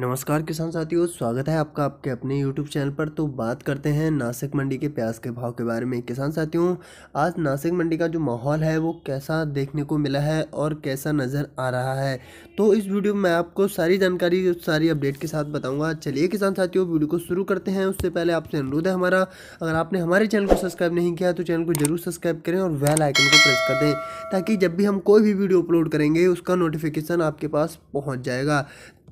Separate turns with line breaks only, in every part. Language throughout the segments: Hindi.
नमस्कार किसान साथियों स्वागत है आपका आपके अपने YouTube चैनल पर तो बात करते हैं नासिक मंडी के प्याज के भाव के बारे में किसान साथियों आज नासिक मंडी का जो माहौल है वो कैसा देखने को मिला है और कैसा नज़र आ रहा है तो इस वीडियो में आपको सारी जानकारी सारी अपडेट के साथ बताऊंगा चलिए किसान साथियों वीडियो को शुरू करते हैं उससे पहले आपसे अनुरोध है हमारा अगर आपने हमारे चैनल को सब्सक्राइब नहीं किया तो चैनल को जरूर सब्सक्राइब करें और वेल आइकन को प्रेस कर दें ताकि जब भी हम कोई भी वीडियो अपलोड करेंगे उसका नोटिफिकेशन आपके पास पहुँच जाएगा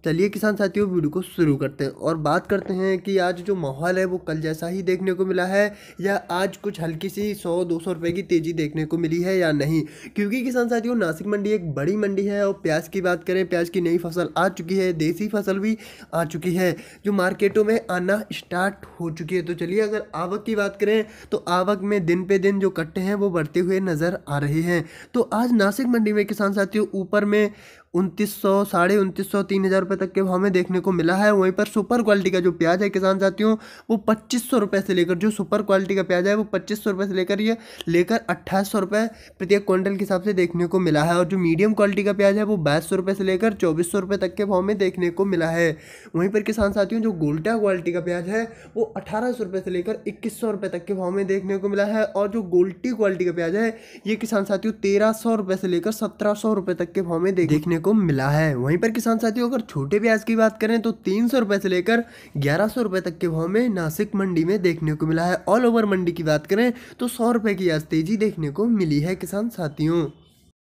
चलिए किसान साथियों वीडियो को शुरू करते हैं और बात करते हैं कि आज जो माहौल है वो कल जैसा ही देखने को मिला है या आज कुछ हल्की सी सौ दो सौ रुपये की तेज़ी देखने को मिली है या नहीं क्योंकि किसान साथियों नासिक मंडी एक बड़ी मंडी है और प्याज की बात करें प्याज की नई फसल आ चुकी है देसी फसल भी आ चुकी है जो मार्केटों में आना स्टार्ट हो चुकी है तो चलिए अगर आवक की बात करें तो आवक में दिन पे दिन जो कट्टे हैं वो बढ़ते हुए नज़र आ रहे हैं तो आज नासिक मंडी में किसान साथियों ऊपर में उनतीस सौ साढ़े उनतीस सौ तीन हज़ार रुपये तक के भाव में देखने को मिला है वहीं पर सुपर क्वालिटी का जो प्याज है किसान साथियों वो पच्चीस सौ रुपये से लेकर जो सुपर क्वालिटी का प्याज है वो पच्चीस सौ रुपये से लेकर ये लेकर अट्ठाईस सौ रुपये प्रत्येक क्विंटल के हिसाब से देखने को मिला है और जो मीडियम क्वालिटी का प्याज है वो बाईस सौ रुपये से लेकर चौबीस सौ रुपये तक के भाव में देखने को मिला है वहीं पर किसान साथियों जो गोल्टा क्वालिटी का प्याज है वो अठारह सौ रुपये से लेकर इक्कीस सौ रुपये तक के भाव में देखने को मिला है और जो गोल्टी क्वालिटी का प्याज है ये किसान साथियों तेरह सौ रुपये से लेकर सत्रह सौ रुपये तक के भाव में देखने को मिला है वहीं पर किसान साथियों अगर छोटे प्याज की बात करें तो तीन सौ रुपए से लेकर ग्यारह सौ रुपए तक के भाव में नासिक मंडी में देखने को मिला है ऑल ओवर मंडी की बात करें तो सौ रुपए की आज तेजी देखने को मिली है किसान साथियों